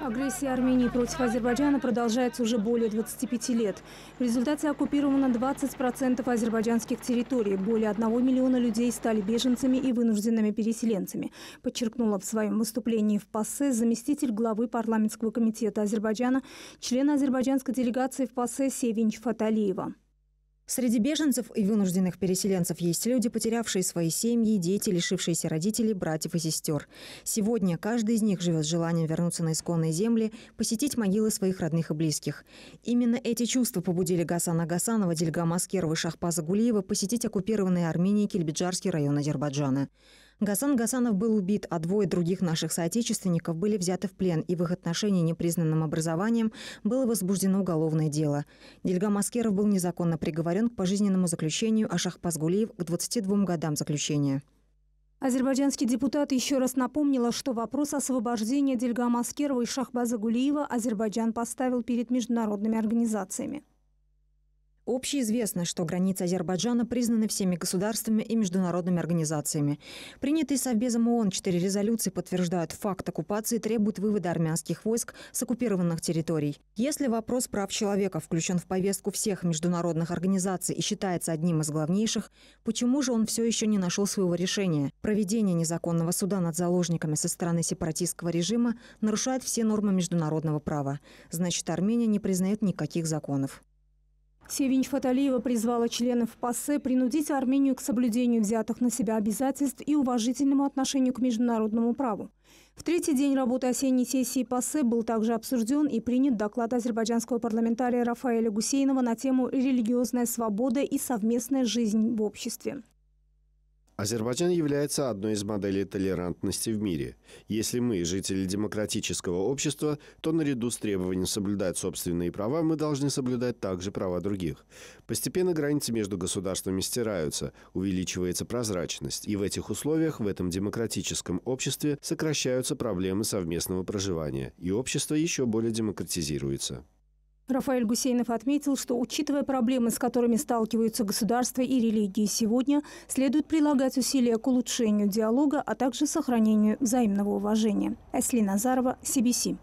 Агрессия Армении против Азербайджана продолжается уже более 25 лет. В результате оккупировано 20% азербайджанских территорий. Более 1 миллиона людей стали беженцами и вынужденными переселенцами, подчеркнула в своем выступлении в ПАСЕ заместитель главы парламентского комитета Азербайджана, член азербайджанской делегации в ПАСЕ Севинч Фаталиева. Среди беженцев и вынужденных переселенцев есть люди, потерявшие свои семьи, дети, лишившиеся родителей, братьев и сестер. Сегодня каждый из них живет с желанием вернуться на исконные земли, посетить могилы своих родных и близких. Именно эти чувства побудили Гасана Гасанова, Дельга Маскерова и Шахпаза Гулиева посетить оккупированные Арменией Кельбиджарский район Азербайджана. Гасан Гасанов был убит, а двое других наших соотечественников были взяты в плен, и в их отношении непризнанным образованием было возбуждено уголовное дело. Дельгам Аскеров был незаконно приговорен к пожизненному заключению, а Шахпас Гулиев – к 22 годам заключения. Азербайджанский депутат еще раз напомнила, что вопрос освобождения Дельгама Аскерова и Шахбаза Гулиева Азербайджан поставил перед международными организациями. Общеизвестно, что границы Азербайджана признаны всеми государствами и международными организациями. Принятые Совбезом ООН четыре резолюции подтверждают факт оккупации и требуют вывода армянских войск с оккупированных территорий. Если вопрос прав человека включен в повестку всех международных организаций и считается одним из главнейших, почему же он все еще не нашел своего решения? Проведение незаконного суда над заложниками со стороны сепаратистского режима нарушает все нормы международного права. Значит, Армения не признает никаких законов. Севинч Фаталиева призвала членов ПАСЕ принудить Армению к соблюдению взятых на себя обязательств и уважительному отношению к международному праву. В третий день работы осенней сессии ПАСЕ был также обсужден и принят доклад азербайджанского парламентария Рафаэля Гусейнова на тему «Религиозная свобода и совместная жизнь в обществе». Азербайджан является одной из моделей толерантности в мире. Если мы, жители демократического общества, то наряду с требованием соблюдать собственные права, мы должны соблюдать также права других. Постепенно границы между государствами стираются, увеличивается прозрачность, и в этих условиях в этом демократическом обществе сокращаются проблемы совместного проживания, и общество еще более демократизируется. Рафаэль Гусейнов отметил, что, учитывая проблемы, с которыми сталкиваются государства и религии сегодня, следует прилагать усилия к улучшению диалога, а также сохранению взаимного уважения. Асли Назарова, CBC.